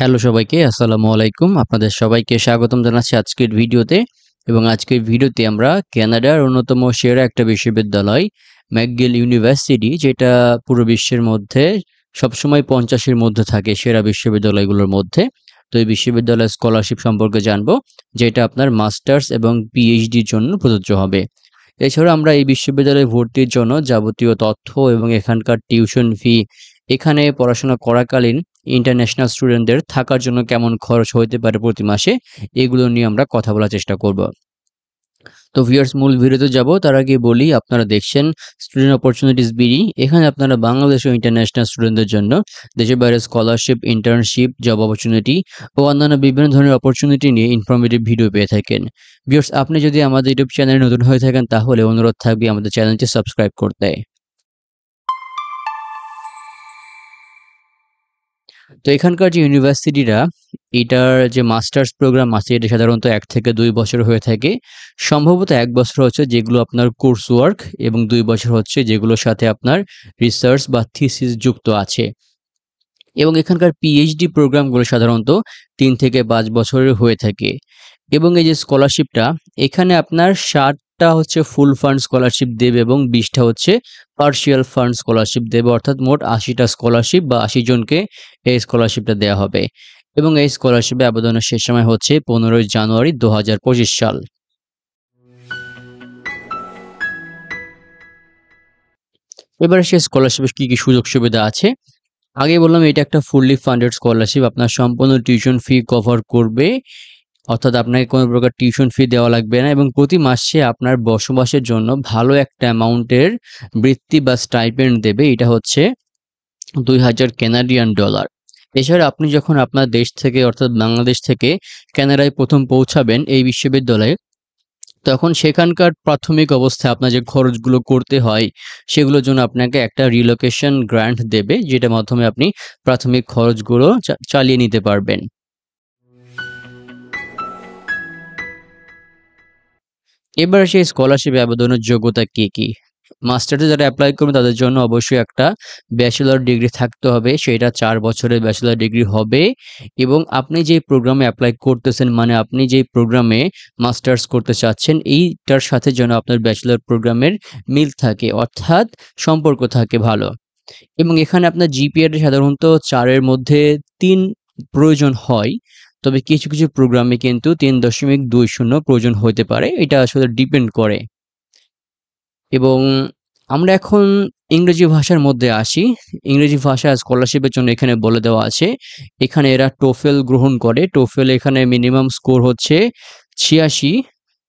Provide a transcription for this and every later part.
hello সবাইকে আসসালামু আলাইকুম আপনাদের সবাইকে স্বাগতম জানাচ্ছি আজকের ভিডিওতে এবং আজকের ভিডিওতে আমরা ক্যানাডার অন্যতম সেরা একটা বিশ্ববিদ্যালয় ম্যাকগিল ইউনিভার্সিটি যেটা পুরো বিশ্বের মধ্যে সবসময় পঞ্চাশের মধ্যে থাকে সেরা বিশ্ববিদ্যালয়গুলোর মধ্যে তো এই বিশ্ববিদ্যালয় স্কলারশিপ সম্পর্কে জানবো যেটা আপনার মাস্টার্স এবং পিএইচডির জন্য প্রযোজ্য হবে এছাড়া আমরা এই বিশ্ববিদ্যালয়ে ভর্তির জন্য যাবতীয় তথ্য এবং এখানকার টিউশন ফি এখানে পড়াশোনা করাকালীন ইন্টারন্যাশনাল স্টুডেন্টদের থাকার জন্য কেমন খরচ হইতে পারে প্রতি মাসে এগুলো নিয়ে আমরা কথা বলার চেষ্টা করব তো ভিউয়ার্স মূল ভিডিওতে যাব তার আগে বলি আপনারা দেখছেন স্টুডেন্ট অপরচুনিটিস বিডি এখানে আপনারা বাংলাদেশ ও ইন্টারন্যাশনাল স্টুডেন্টদের জন্য দেশের বাইরে স্কলারশিপ ইন্টার্নশিপ জব অপরচুনিটি ও অন্যান্য বিভিন্ন ধরনের অপরচুনিটি নিয়ে ইনফরমেটিভ ভিডিও পেয়ে থাকেন ভিউয়ার্স আপনি যদি আমাদের ইউটিউব চ্যানেলে নতুন হয়ে থাকেন তাহলে অনুরোধ থাকবে আমাদের চ্যানেলটি সাবস্ক্রাইব করতে তো এখানকার যে ইউনিভার্সিটিরা এটার যে মাস্টার্স প্রোগ্রাম আছে এটা সাধারণত এক থেকে দুই বছর হয়ে থাকে সম্ভবত এক বছর হচ্ছে যেগুলো আপনার কোর্স ওয়ার্ক এবং দুই বছর হচ্ছে যেগুলোর সাথে আপনার রিসার্চ বা থিসিস যুক্ত আছে এবং এখানকার পিএইচডি প্রোগ্রামগুলো সাধারণত তিন থেকে পাঁচ বছরের হয়ে থাকে এবং এই যে স্কলারশিপটা এখানে আপনার ষাট টা হচ্ছে ফুল ফান্ড স্কলারশিপ দেবে এবং বিশটা হচ্ছে পার্শিয়াল ফান্ড স্কলারশিপ দেবে অর্থাৎ মোট আশিটা স্কলারশিপ বা আশি জনকে এই স্কলারশিপটা দেওয়া হবে এবং এই স্কলারশিপে আবেদনের শেষ সময় হচ্ছে পনেরোই জানুয়ারি দু হাজার সাল এবারে সেই স্কলারশিপের কী কী সুযোগ সুবিধা আছে আগে বললাম এটা একটা ফুললি ফান্ডেড স্কলারশিপ আপনার সম্পূর্ণ টিউশন ফি কভার করবে অর্থাৎ আপনাকে কোনো প্রকার টিউশন ফি দেওয়া লাগবে না এবং প্রতি মাসে আপনার বসবাসের জন্য ভালো একটা অ্যামাউন্টের বৃত্তি বা স্টাইপেন্ড দেবে এটা হচ্ছে দুই হাজার ক্যানাডিয়ান ডলার এছাড়া আপনি যখন আপনার দেশ থেকে অর্থাৎ বাংলাদেশ থেকে ক্যানাডায় প্রথম পৌঁছাবেন এই বিশ্ববিদ্যালয়ে তখন সেখানকার প্রাথমিক অবস্থায় আপনার যে খরচগুলো করতে হয় সেগুলোর জন্য আপনাকে একটা রিলোকেশন গ্রান্ট দেবে যেটা মাধ্যমে আপনি প্রাথমিক খরচগুলো চালিয়ে নিতে পারবেন এবার সেই স্কলারশিপ আবেদনের যোগ্যতা কি কি মাস্টার্সে যারা অ্যাপ্লাই করবে তাদের জন্য অবশ্যই একটা ব্যাচেলর ডিগ্রি থাকতে হবে সেটা চার বছরের ব্যাচেলর ডিগ্রি হবে এবং আপনি যে প্রোগ্রামে অ্যাপ্লাই করতেছেন মানে আপনি যে প্রোগ্রামে মাস্টার্স করতে চাচ্ছেন এইটার সাথে যেন আপনার ব্যাচেলর প্রোগ্রামের মিল থাকে অর্থাৎ সম্পর্ক থাকে ভালো এবং এখানে আপনার জিপিএটা সাধারণত চারের মধ্যে তিন প্রয়োজন হয় তবে কিছু কিছু প্রোগ্রামে কিন্তু তিন দশমিক দুই শূন্য প্রয়োজন হতে পারে এটা আসলে ডিপেন্ড করে এবং আমরা এখন ইংরেজি ভাষার মধ্যে আসি ইংরেজি ভাষা স্কলারশিপের জন্য এখানে বলে দেওয়া আছে এখানে এরা টোফেল গ্রহণ করে টোফেল এখানে মিনিমাম স্কোর হচ্ছে ছিয়াশি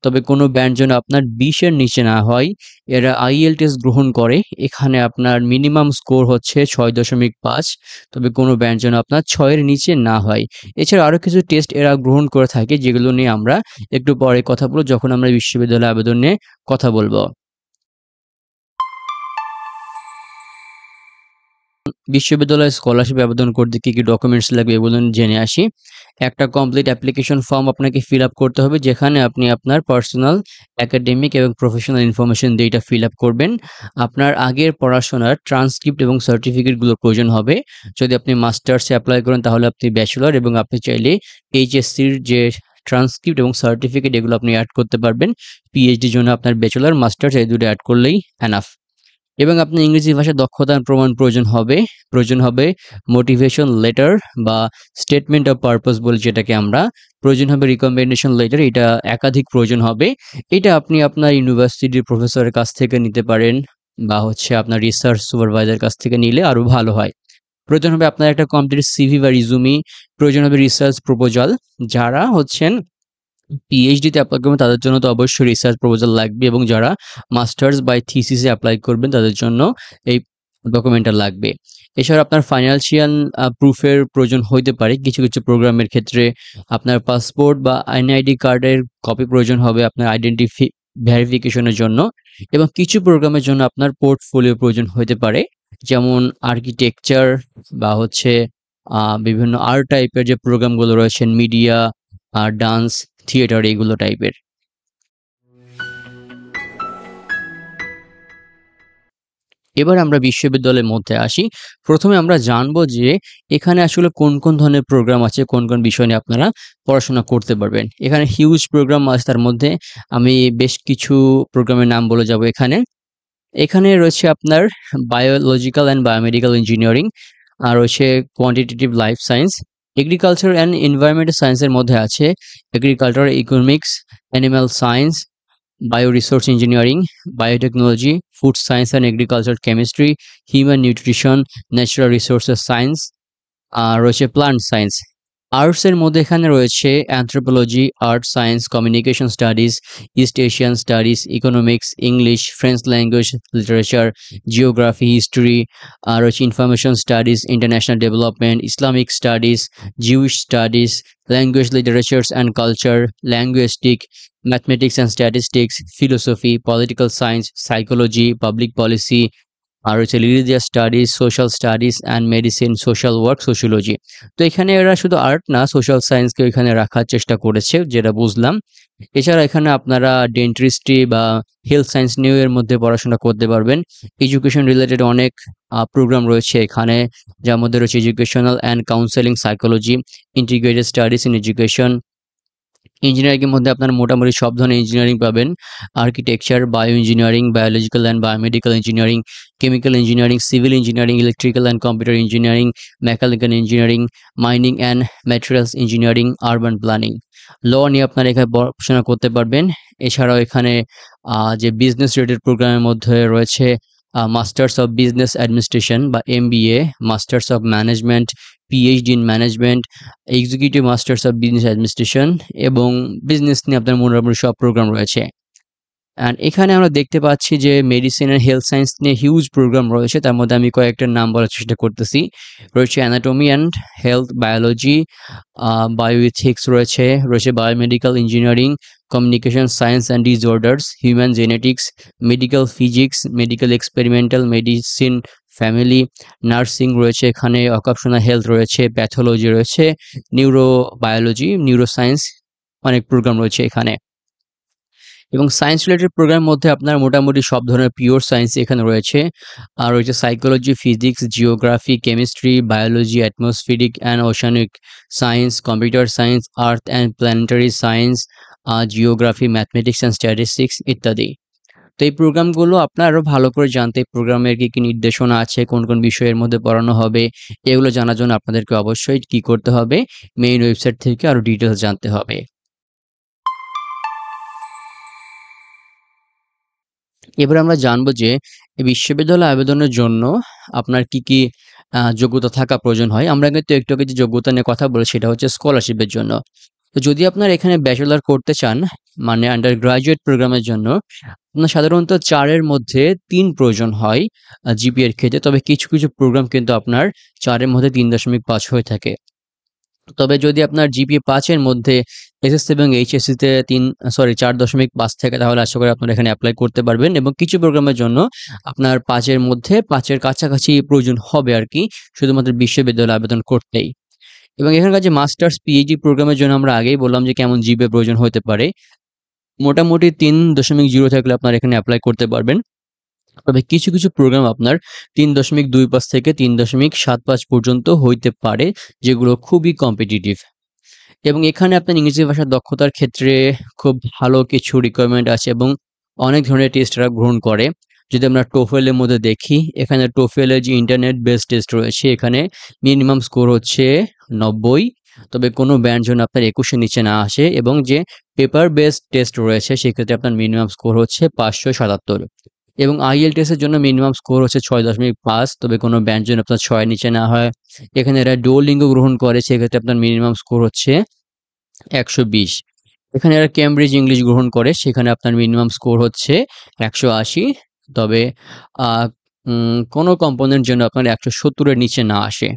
তবে কোনো ব্যান্ড যেন আপনার বিশের নিচে না হয় এরা আইএলটিএস গ্রহণ করে এখানে আপনার মিনিমাম স্কোর হচ্ছে ছয় দশমিক পাঁচ তবে কোনো ব্যান্ড যেন আপনার ছয়ের নিচে না হয় এছাড়া আরও কিছু টেস্ট এরা গ্রহণ করে থাকে যেগুলো নিয়ে আমরা একটু পরে কথা বলব যখন আমরা বিশ্ববিদ্যালয়ে আবেদন নিয়ে কথা বলবো বিশ্ববিদ্যালয়ে স্কলারশিপ আবেদন করতে কী কী ডকুমেন্টস লাগবে এগুলো জেনে আসি একটা কমপ্লিট অ্যাপ্লিকেশন ফর্ম আপনাকে ফিল আপ করতে হবে যেখানে আপনি আপনার পার্সোনাল একাডেমিক এবং প্রফেশনাল ইনফরমেশন দিয়ে এটা ফিল আপ করবেন আপনার আগের পড়াশোনার ট্রান্সক্রিপ্ট এবং সার্টিফিকেটগুলো প্রয়োজন হবে যদি আপনি মাস্টার্সে অ্যাপ্লাই করেন তাহলে আপনি ব্যাচেলর এবং আপনি চাইলে এইচএসসির যে ট্রান্সক্রিপ্ট এবং সার্টিফিকেট এগুলো আপনি অ্যাড করতে পারবেন পিএইচডির জন্য আপনার ব্যাচেলর মাস্টার্স এই দুটো অ্যাড করলেই অ্যানাফ এবং আপনার ইংরেজি ভাষা দক্ষতার প্রমাণ প্রয়োজন হবে প্রয়োজন হবে মোটিভেশন লেটার বা স্টেটমেন্ট অফ পারপাস বলে যেটাকে আমরা প্রয়োজন হবে রিকমেন্ডেশন লেটার এটা একাধিক প্রয়োজন হবে এটা আপনি আপনার ইউনিভার্সিটির প্রফেসরের কাছ থেকে নিতে পারেন বা হচ্ছে আপনার রিসার্চ সুপারভাইজার কাছ থেকে নিলে আরও ভালো হয় প্রয়োজন হবে আপনার একটা কমপ্লিট সিভি বা রিজুমি প্রয়োজন হবে রিসার্চ প্রোপোজাল যারা হচ্ছেন পিএইচডিতে অ্যাপ্লাই করবেন তাদের জন্য তো অবশ্যই রিসার্চ প্রপোজাল লাগবে এবং যারা মাস্টার্স বাই থিসিসে অ্যাপ্লাই করবেন তাদের জন্য এই ডকুমেন্টটা লাগবে এছাড়া আপনার ফাইন্যান্সিয়াল প্রুফের প্রয়োজন হইতে পারে কিছু কিছু প্রোগ্রামের ক্ষেত্রে আপনার পাসপোর্ট বা আইডি কার্ডের কপি প্রয়োজন হবে আপনার আইডেন্টিফি ভেরিফিকেশনের জন্য এবং কিছু প্রোগ্রামের জন্য আপনার পোর্টফোলিও প্রয়োজন হতে পারে যেমন আর্কিটেকচার বা হচ্ছে বিভিন্ন আর্ট টাইপের যে প্রোগ্রামগুলো রয়েছে মিডিয়া আর ডান্স থিয়েটার এগুলো টাইপের এবার আমরা বিশ্ববিদ্যালয়ের মধ্যে আসি প্রথমে আমরা জানবো যে এখানে আসলে কোন কোন ধরনের প্রোগ্রাম আছে কোন কোন বিষয় নিয়ে আপনারা পড়াশোনা করতে পারবেন এখানে হিউজ প্রোগ্রাম আছে তার মধ্যে আমি বেশ কিছু প্রোগ্রামের নাম বলে যাব এখানে এখানে রয়েছে আপনার বায়োলজিক্যাল অ্যান্ড বায়োমেডিক্যাল ইঞ্জিনিয়ারিং আর রয়েছে quantitative life science agriculture and environment সায়েন্সের মধ্যে আছে agriculture economics animal science bio resource engineering biotechnology food science and agriculture chemistry human nutrition natural resources science আর রয়েছে প্লান্ট সায়েন্স আর্টসের মধ্যে এখানে রয়েছে anthropology art science communication studies East Asian studies economics English French language literature geography history আর রয়েছে information studies international development Islamic studies Jewish studies language literatures and culture linguistic mathematics and statistics philosophy political science psychology public policy আর রয়েছে religious studies social studies and medicine social work sociology তো এখানে এরা শুধু art না social সায়েন্সকে এখানে রাখার চেষ্টা করেছে যেটা বুঝলাম এছাড়া এখানে আপনারা ডেন্টিস্ট্রি বা হেলথ সায়েন্স নিউ এর মধ্যে পড়াশোনা করতে পারবেন এডুকেশন রিলেটেড অনেক প্রোগ্রাম রয়েছে এখানে যার মধ্যে রয়েছে educational and counselling psychology integrated studies in education ইঞ্জিনিয়ারিংয়ের মধ্যে আপনার মোটামুটি সব ধরনের ইঞ্জিনিয়ারিং পাবেন architecture bio engineering biological and biomedical engineering chemical engineering civil engineering electrical and computer engineering mechanical engineering mining and materials engineering urban planning law নিয়ে আপনারা এখানে পড়াশোনা করতে পারবেন এছাড়াও এখানে যে বিজনেস রিলেটেড প্রোগ্রামের মধ্যে রয়েছে মাস্টার্স অফ বিজনেস অ্যাডমিনিস্ট্রেশন বা M B A masters of management PhD in management executive masters of business administration এবং বিজনেস নিয়ে আপনার মোটামুটি সব প্রোগ্রাম রয়েছে অ্যান্ড এখানে আমরা দেখতে পাচ্ছি যে মেডিসিন অ্যান্ড হেলথ সায়েন্স নিয়ে হিউজ প্রোগ্রাম রয়েছে তার মধ্যে আমি কয়েকটা নাম বলার চেষ্টা করতেছি রয়েছে anatomy and health biology bioethics রয়েছে রয়েছে biomedical engineering communication science and disorders, human genetics medical physics medical experimental medicine family nursing রয়েছে এখানে অকাপশনাল হেলথ রয়েছে প্যাথোলজি রয়েছে নিউরো নিউরো নিউরোসায়েন্স অনেক প্রোগ্রাম রয়েছে এখানে এবং সায়েন্স রিলেটেড প্রোগ্রাম মধ্যে আপনার মোটামুটি সব ধরনের পিওর সায়েন্স এখানে রয়েছে আর রয়েছে psychology physics geography chemistry biology atmospheric and oceanic science computer science earth and planetary science geography mathematics and statistics ইত্যাদি তো এই প্রোগ্রামগুলো আপনার আরও ভালো করে জানতে প্রোগ্রামের কী কী নির্দেশনা আছে কোন কোন বিষয়ের মধ্যে পড়ানো হবে এগুলো জানার জন্য আপনাদেরকে অবশ্যই কী করতে হবে মেইন ওয়েবসাইট থেকে আরও ডিটেলস জানতে হবে এবার আমরা জানবো যে বিশ্ববিদ্যালয় আবেদনের জন্য আপনার কি কি যোগ্যতা থাকা প্রয়োজন হয় আমরা কিন্তু একটু আগে যে যোগ্যতা নিয়ে কথা বলি সেটা হচ্ছে স্কলারশিপের জন্য তো যদি আপনার এখানে ব্যাচেলার করতে চান মানে আন্ডার গ্রাজুয়েট প্রোগ্রামের জন্য আপনার সাধারণত চারের মধ্যে তিন প্রয়োজন হয় জিপি এর ক্ষেত্রে তবে কিছু কিছু প্রোগ্রাম কিন্তু আপনার চারের মধ্যে তিন দশমিক পাঁচ হয়ে থাকে তবে যদি আপনার জিপিএ পাঁচের মধ্যে এসএসসি এবং এইচএসসিতে তিন সরি চার দশমিক পাঁচ থাকে তাহলে আশা করি আপনারা এখানে অ্যাপ্লাই করতে পারবেন এবং কিছু প্রোগ্রামের জন্য আপনার পাঁচের মধ্যে পাঁচের কাছাকাছি প্রয়োজন হবে আর কি শুধুমাত্র বিশ্ববিদ্যালয়ে আবেদন করতেই এবং এখানকার যে মাস্টার্স পিএইচডি প্রোগ্রামের জন্য আমরা আগেই বললাম যে কেমন জিবে প্রয়োজন হতে পারে মোটামুটি তিন দশমিক জিরো থাকলে আপনার এখানে অ্যাপ্লাই করতে পারবেন তবে কিছু কিছু প্রোগ্রাম আপনার তিন দশমিক দুই পাঁচ থেকে তিন দশমিক সাত পাঁচ পর্যন্ত হইতে পারে যেগুলো খুবই কম্পিটিটিভ এবং এখানে আপনার ইংরেজি ভাষার দক্ষতার ক্ষেত্রে খুব ভালো কিছু রিকোয়ারমেন্ট আছে এবং অনেক ধরনের টেস্ট গ্রহণ করে যদি আমরা টোফেলের মধ্যে দেখি এখানে টোফেলের যে ইন্টারনেট বেস টেস্ট রয়েছে এখানে মিনিমাম স্কোর হচ্ছে নব্বই তবে কোনো ব্যান্ড যেন আপনার একুশের নিচে না আসে এবং যে পেপার বেসড টেস্ট রয়েছে সেক্ষেত্রে আপনার মিনিমাম স্কোর হচ্ছে পাঁচশো সাতাত্তর এবং আইএল টেস্টের জন্য মিনিমাম স্কোর হচ্ছে ছয় দশমিক পাঁচ তবে কোনো ব্যান্ড যেন আপনার ছয়ের নিচে না হয় এখানে এরা লিঙ্গ গ্রহণ করে সেক্ষেত্রে আপনার মিনিমাম স্কোর হচ্ছে একশো বিশ এখানে এরা ক্যামব্রিজ ইংলিশ গ্রহণ করে সেখানে আপনার মিনিমাম স্কোর হচ্ছে একশো আশি তবে কোনো কম্পোনেন্ট যেন আপনার একশো সত্তরের নিচে না আসে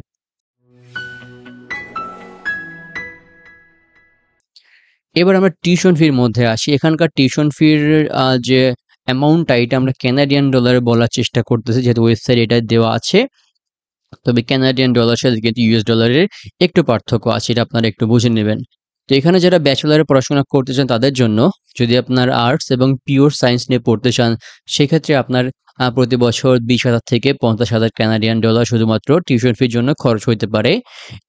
এবার আমরা টিউশন ফির মধ্যে আসি এখানকার টিউশন ফির যে অ্যামাউন্টটা এটা আমরা ক্যানাডিয়ান ডলারে বলার চেষ্টা করতেছি যেহেতু ওয়েবসাইট এটা দেওয়া আছে তবে ক্যানাডিয়ান ডলার সাথে কিন্তু ইউএস ডলারের একটু পার্থক্য আছে এটা আপনারা একটু বুঝে নেবেন তো এখানে যারা ব্যাচেলারে পড়াশোনা করতে চান তাদের জন্য যদি আপনার আর্টস এবং পিওর সায়েন্স নিয়ে পড়তে চান সেক্ষেত্রে আপনার প্রতি বছর বিশ হাজার থেকে পঞ্চাশ হাজার ক্যানাডিয়ান ডলার শুধুমাত্র টিউশন ফির জন্য খরচ হতে পারে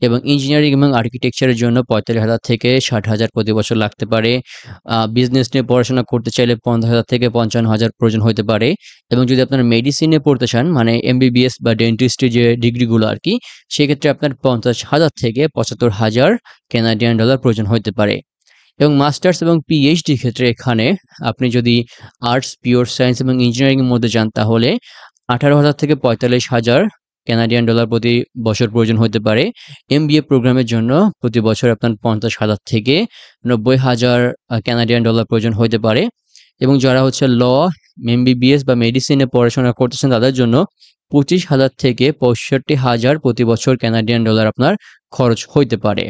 এবং ইঞ্জিনিয়ারিং এবং আর্কিটেকচারের জন্য পঁয়তাল্লিশ হাজার থেকে ষাট হাজার প্রতি বছর লাগতে পারে বিজনেস নিয়ে পড়াশোনা করতে চাইলে পঞ্চাশ হাজার থেকে পঞ্চান্ন হাজার প্রয়োজন হতে পারে এবং যদি আপনার মেডিসিনে পড়তে চান মানে এমবিবিএস বা ডেন্টিস্টের যে ডিগ্রিগুলো আর কি সেক্ষেত্রে আপনার পঞ্চাশ হাজার থেকে পঁচাত্তর হাজার ক্যানাডিয়ান ডলার প্রয়োজন হতে পারে এবং মাস্টার্স এবং পিএইচডির ক্ষেত্রে এখানে আপনি যদি আর্টস পিওর সায়েন্স এবং ইঞ্জিনিয়ারিংয়ের মধ্যে যান তাহলে আঠারো হাজার থেকে পঁয়তাল্লিশ হাজার ক্যানাডিয়ান ডলার প্রতি বছর প্রয়োজন হতে পারে এমবিএ প্রোগ্রামের জন্য প্রতি বছর আপনার পঞ্চাশ হাজার থেকে নব্বই হাজার ক্যানাডিয়ান ডলার প্রয়োজন হতে পারে এবং যারা হচ্ছে ল এমবিবিএস বা মেডিসিনে পড়াশোনা করতেছেন তাদের জন্য পঁচিশ হাজার থেকে পঁয়ষট্টি হাজার প্রতি বছর ক্যানাডিয়ান ডলার আপনার খরচ হইতে পারে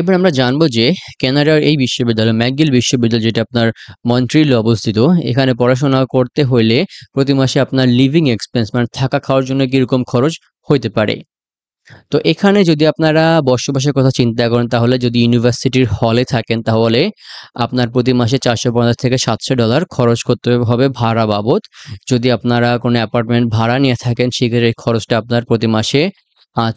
এবার আমরা জানবো যে কানাডার এই বিশ্ববিদ্যালয় ম্যাকগিল বিশ্ববিদ্যালয় যেটা আপনার মন্ট্রিলে অবস্থিত এখানে পড়াশোনা করতে হলে প্রতি মাসে আপনার লিভিং এক্সপেন্স মানে থাকা খাওয়ার জন্য কীরকম খরচ হতে পারে তো এখানে যদি আপনারা বসবাসের কথা চিন্তা করেন তাহলে যদি ইউনিভার্সিটির হলে থাকেন তাহলে আপনার প্রতি মাসে চারশো পঞ্চাশ থেকে সাতশো ডলার খরচ করতে হবে ভাড়া বাবদ যদি আপনারা কোনো অ্যাপার্টমেন্ট ভাড়া নিয়ে থাকেন সেক্ষেত্রে খরচটা আপনার প্রতি মাসে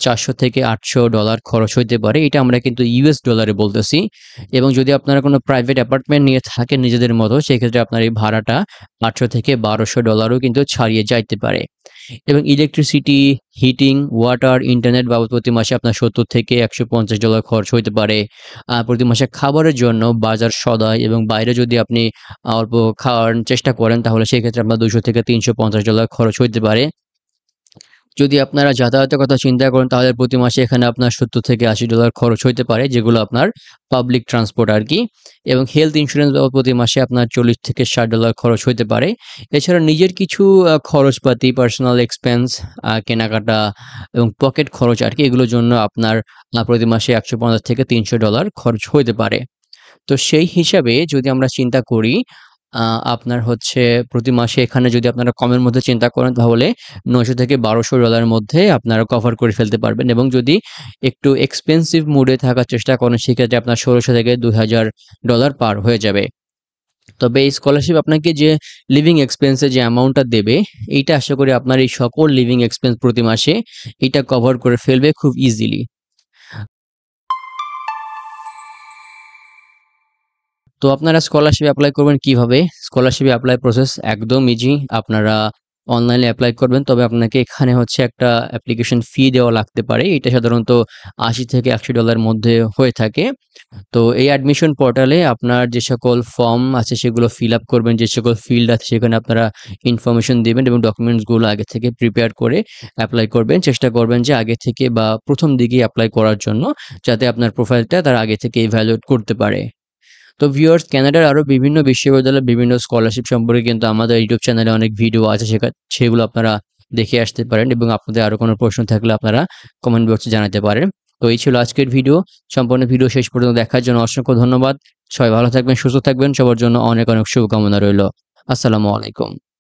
চারশো থেকে আটশো ডলার খরচ হইতে পারে এটা আমরা কিন্তু ইউএস ডলারে বলতেছি এবং যদি আপনারা কোনো প্রাইভেট অ্যাপার্টমেন্ট নিয়ে থাকেন নিজেদের মতো সেক্ষেত্রে আপনার এই ভাড়াটা আটশো থেকে বারোশো ডলারও কিন্তু ছাড়িয়ে যাইতে পারে এবং ইলেকট্রিসিটি হিটিং ওয়াটার ইন্টারনেট বাবদ প্রতি মাসে আপনার সত্তর থেকে একশো পঞ্চাশ ডলার খরচ হইতে পারে প্রতি মাসে খাবারের জন্য বাজার সদায় এবং বাইরে যদি আপনি অল্প খাওয়ার চেষ্টা করেন তাহলে সেক্ষেত্রে আপনার দুশো থেকে তিনশো পঞ্চাশ ডলার খরচ হইতে পারে যদি আপনারা যাতায়াতের কথা চিন্তা করেন তাহলে প্রতি মাসে এখানে আপনার সত্তর থেকে আশি ডলার খরচ হইতে পারে যেগুলো আপনার পাবলিক ট্রান্সপোর্ট আর কি এবং হেলথ ইন্স্যুরেন্স প্রতি মাসে আপনার চল্লিশ থেকে ষাট ডলার খরচ হইতে পারে এছাড়া নিজের কিছু খরচপাতি পার্সোনাল এক্সপেন্স কেনাকাটা এবং পকেট খরচ আর কি এগুলোর জন্য আপনার প্রতি মাসে একশো পঞ্চাশ থেকে তিনশো ডলার খরচ হইতে পারে তো সেই হিসাবে যদি আমরা চিন্তা করি আপনার হচ্ছে প্রতি মাসে এখানে যদি আপনারা কমের মধ্যে চিন্তা করেন তাহলে নয়শো থেকে বারোশো ডলারের মধ্যে আপনারা কভার করে ফেলতে পারবেন এবং যদি একটু এক্সপেন্সিভ মুডে থাকার চেষ্টা করেন সেক্ষেত্রে আপনার ষোলোশো থেকে দুই ডলার পার হয়ে যাবে তবে এই স্কলারশিপ আপনাকে যে লিভিং এক্সপেন্সে যে অ্যামাউন্টটা দেবে এইটা আশা করি আপনার এই সকল লিভিং এক্সপেন্স প্রতি মাসে এটা কভার করে ফেলবে খুব ইজিলি তো আপনারা স্কলারশিপ অ্যাপ্লাই করবেন কিভাবে স্কলারশিপ অ্যাপ্লাই প্রসেস একদম ইজি আপনারা অনলাইনে অ্যাপ্লাই করবেন তবে আপনাকে এখানে হচ্ছে একটা অ্যাপ্লিকেশন ফি দেওয়া লাগতে পারে এটা সাধারণত আশি থেকে একশো ডলার মধ্যে হয়ে থাকে তো এই অ্যাডমিশন পোর্টালে আপনার যে সকল ফর্ম আছে সেগুলো ফিল আপ করবেন যে সকল ফিল্ড আছে সেখানে আপনারা ইনফরমেশন দেবেন এবং ডকুমেন্টসগুলো আগে থেকে প্রিপেয়ার করে অ্যাপ্লাই করবেন চেষ্টা করবেন যে আগে থেকে বা প্রথম দিকে অ্যাপ্লাই করার জন্য যাতে আপনার প্রোফাইলটা তারা আগে থেকে ভ্যালুয়েট করতে পারে তো ভিউয়ার্স কানাডার আরও বিভিন্ন বিশ্ববিদ্যালয়ের বিভিন্ন স্কলারশিপ সম্পর্কে কিন্তু আমাদের ইউটিউব চ্যানেলে অনেক ভিডিও আছে সেগুলো আপনারা দেখে আসতে পারেন এবং আপনাদের আরও কোনো প্রশ্ন থাকলে আপনারা কমেন্ট বক্সে জানাতে পারেন তো এই ছিল আজকের ভিডিও সম্পূর্ণ ভিডিও শেষ পর্যন্ত দেখার জন্য অসংখ্য ধন্যবাদ সবাই ভালো থাকবেন সুস্থ থাকবেন সবার জন্য অনেক অনেক শুভকামনা রইল আসসালামু আলাইকুম